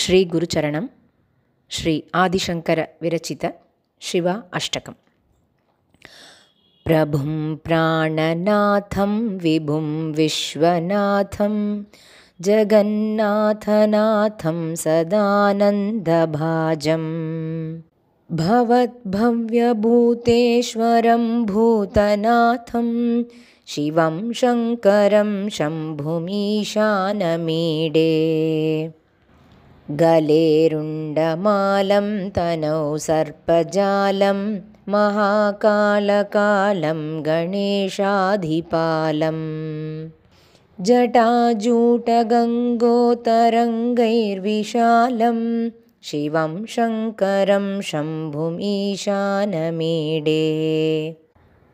श्री श्रीगुरुचरणं श्री आदिशङ्करविरचितशिवा अष्टकम् प्रभुं प्राणनाथं विभुं विश्वनाथं जगन्नाथनाथं सदानन्दभाजम् भवद्भव्यभूतेश्वरं भूतनाथं शिवं शङ्करं शम्भुमीशानमीडे गलेरुण्डमालं तनौ सर्पजालं महाकालकालं गणेशाधिपालम् जटाजूटगङ्गोतरङ्गैर्विशालं शिवं शङ्करं शम्भुमीशानमीडे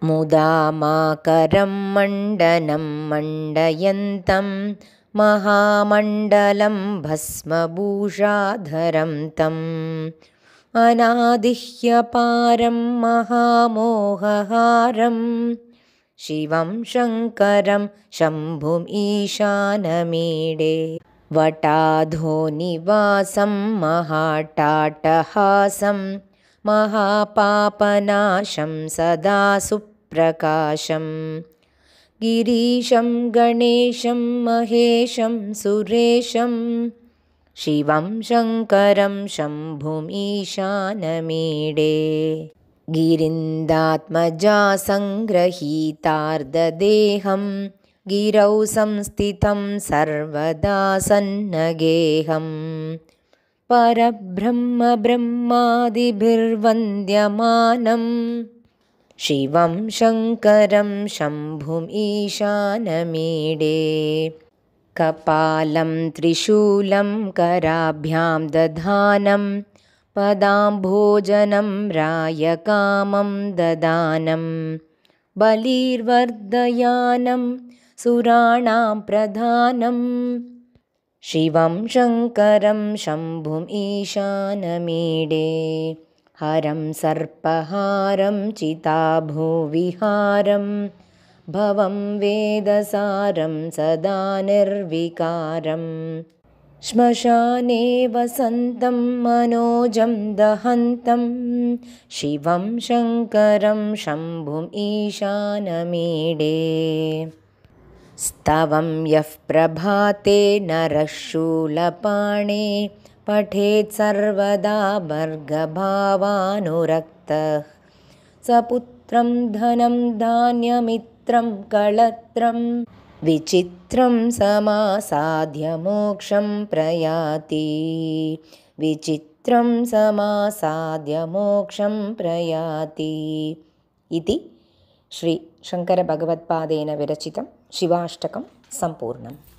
मुदा माकरं मण्डनं मण्डयन्तम् महामण्डलं भस्मभूषाधरं तम् अनादिह्यपारं महामोहहारं शिवं शङ्करं शम्भुम् ईशानमीडे वटाधोनिवासं महाटाटहासं महापापनाशं सदा सुप्रकाशम् गिरीशं गणेशं महेशं सुरेशं शिवं शङ्करं शम्भुमीशानमीडे गिरिन्दात्मजा सङ्ग्रहीतार्ददेहं गिरौ संस्थितं सर्वदा सन्नगेहम् परब्रह्मब्रह्मादिभिर्वन्द्यमानम् शिवं शङ्करं शम्भुम् ईशानमीडे कपालं त्रिशूलं कराभ्यां दधानं पदाम्भोजनं रायकामं ददानं बलिर्वर्धयानं सुराणां प्रधानम् शिवं शङ्करं शम्भुम् ईशानमीडे हरं सर्पहारं चिताभोविहारं भवं वेदसारं सदा निर्विकारम् श्मशाने वसन्तं मनोजं दहन्तं शिवं शङ्करं शम्भुम् ईशानमीडे स्तवं यः प्रभाते नरः सर्वदा भर्गभावानुरक्तः सपुत्रं धनं धान्यमित्रं कळत्रं विचित्रं समासाद्य मोक्षं प्रयाति विचित्रं समासाद्य मोक्षं प्रयाति इति श्रीशङ्करभगवत्पादेन विरचितं शिवाष्टकं सम्पूर्णम्